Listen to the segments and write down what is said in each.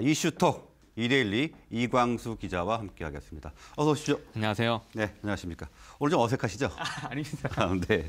이슈톡 이데일리 이광수 기자와 함께하겠습니다. 어서 오십시오. 안녕하세요. 네, 안녕하십니까. 오늘 좀 어색하시죠? 아, 아 닙니다 아, 네.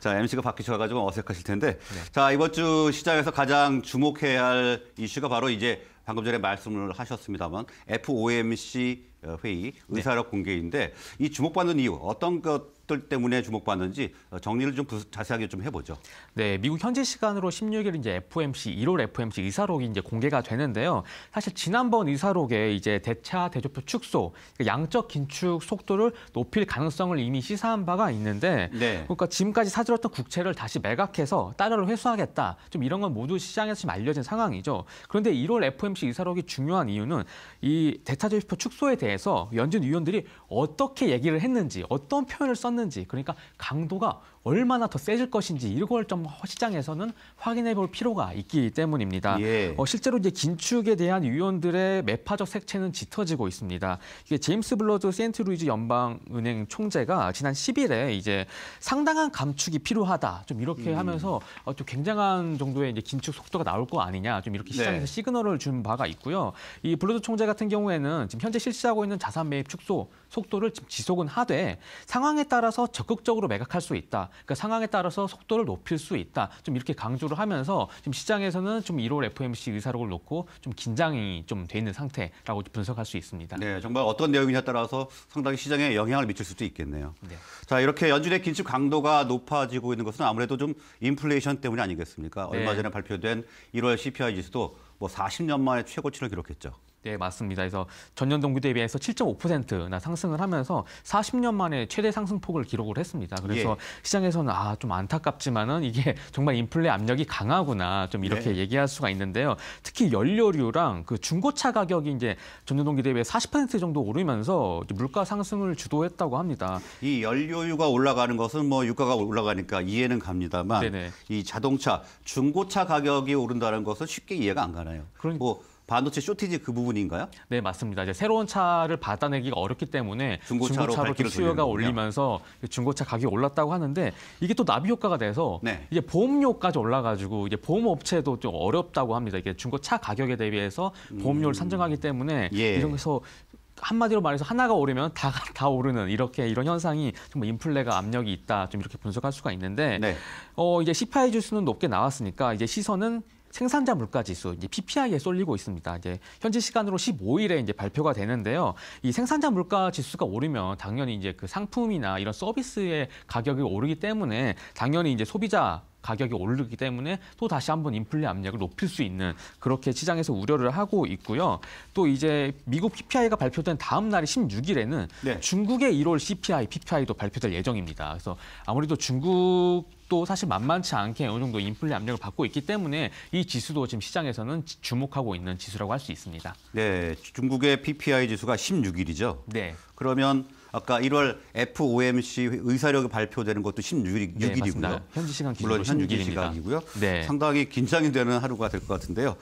자, MC가 바뀌셔가지고 어색하실 텐데. 네. 자, 이번 주 시장에서 가장 주목해야 할 이슈가 바로 이제 방금 전에 말씀을 하셨습니다만 FOMC 어, 회의 네. 의사력 공개인데 이 주목받는 이유 어떤 것들 때문에 주목받는지 어, 정리를 좀 자세하게 좀 해보죠. 네, 미국 현지 시간으로 16일 이제 FOMC 1월 FOMC 의사록이 이제 공개가 되는데요. 사실 지난번 의사록에 이제 대차 대조표 축소, 그러니까 양적 긴축 속도를 높일 가능성을 이미 시사한 바가 있는데, 네. 그러니까 지금까지 사들었던 국채를 다시 매각해서 달러를 회수하겠다. 좀 이런 건 모두 시장에서 지금 알려진 상황이죠. 그런데 1월 FOMC 의사록이 중요한 이유는 이 대차 대조표 축소에 대해 대해서 연준 위원들이 어떻게 얘기를 했는지 어떤 표현을 썼는지 그러니까 강도가 얼마나 더 세질 것인지 이걸 좀 시장에서는 확인해 볼 필요가 있기 때문입니다. 예. 어, 실제로 이제 긴축에 대한 위원들의 매파적 색채는 짙어지고 있습니다. 이게 제임스 블러드 센트루이즈 연방은행 총재가 지난 10일에 이제 상당한 감축이 필요하다 좀 이렇게 음. 하면서 어, 좀 굉장한 정도의 이제 긴축 속도가 나올 거 아니냐 좀 이렇게 네. 시장에서 네. 시그널을 준 바가 있고요. 이 블러드 총재 같은 경우에는 지금 현재 실시하고 하고 있는 자산 매입 축소 속도를 지속은 하되 상황에 따라서 적극적으로 매각할 수 있다. 그러니까 상황에 따라서 속도를 높일 수 있다. 좀 이렇게 강조를 하면서 지금 시장에서는 좀 1월 FOMC 의사록을 놓고 좀 긴장이 좀돼 있는 상태라고 분석할 수 있습니다. 네, 정말 어떤 내용이냐에 따라서 상당히 시장에 영향을 미칠 수도 있겠네요. 네. 자, 이렇게 연준의 긴축 강도가 높아지고 있는 것은 아무래도 좀 인플레이션 때문이 아니겠습니까? 네. 얼마 전에 발표된 1월 CPI 지수도 뭐 40년 만에 최고치를 기록했죠. 네, 맞습니다. 그래서 전년 동기 대비해서 7.5%나 상승을 하면서 40년 만에 최대 상승폭을 기록을 했습니다. 그래서 예. 시장에서는 아, 좀 안타깝지만은 이게 정말 인플레 압력이 강하구나. 좀 이렇게 네. 얘기할 수가 있는데요. 특히 연료류랑 그 중고차 가격이 이제 전년 동기 대비40% 정도 오르면서 물가 상승을 주도했다고 합니다. 이 연료유가 올라가는 것은 뭐 유가가 올라가니까 이해는 갑니다만 네네. 이 자동차, 중고차 가격이 오른다는 것은 쉽게 이해가 안 가나요? 그러니까 뭐 반도체 쇼티지 그 부분인가요? 네, 맞습니다. 이제 새로운 차를 받아내기가 어렵기 때문에 중고차로, 중고차로 수요가 올리면서 중고차 가격이 올랐다고 하는데 이게 또 나비 효과가 돼서 네. 이제 보험료까지 올라가지고 이제 보험업체도 좀 어렵다고 합니다. 이게 중고차 가격에 대비해서 보험료를 음... 산정하기 때문에 예. 이런 데서 한마디로 말해서 하나가 오르면 다, 다 오르는 이렇게 이런 현상이 좀말 인플레가 압력이 있다 좀 이렇게 분석할 수가 있는데 네. 어 이제 CPI 지수는 높게 나왔으니까 이제 시선은 생산자 물가 지수 이제 PPI에 쏠리고 있습니다. 이제 현지 시간으로 15일에 이제 발표가 되는데요. 이 생산자 물가 지수가 오르면 당연히 이제 그 상품이나 이런 서비스의 가격이 오르기 때문에 당연히 이제 소비자 가격이 오르기 때문에 또 다시 한번 인플레 압력을 높일 수 있는 그렇게 시장에서 우려를 하고 있고요. 또 이제 미국 PPI가 발표된 다음 날인 16일에는 네. 중국의 1월 CPI, PPI도 발표될 예정입니다. 그래서 아무래도 중국 또 사실 만만치 않게 어느 정도 인플레 압력을 받고 있기 때문에 이 지수도 지금 시장에서는 주목하고 있는 지수라고 할 수 있습니다. 네, 중국의 PPI 지수가 16일이죠. 네. 그러면 아까 1월 FOMC 의사력이 발표되는 것도 16일, 이고요 현지 시간 기준 물론 현지 16일입니다. 시간이고요. 네. 상당히 긴장이 되는 하루가 될 것 같은데요.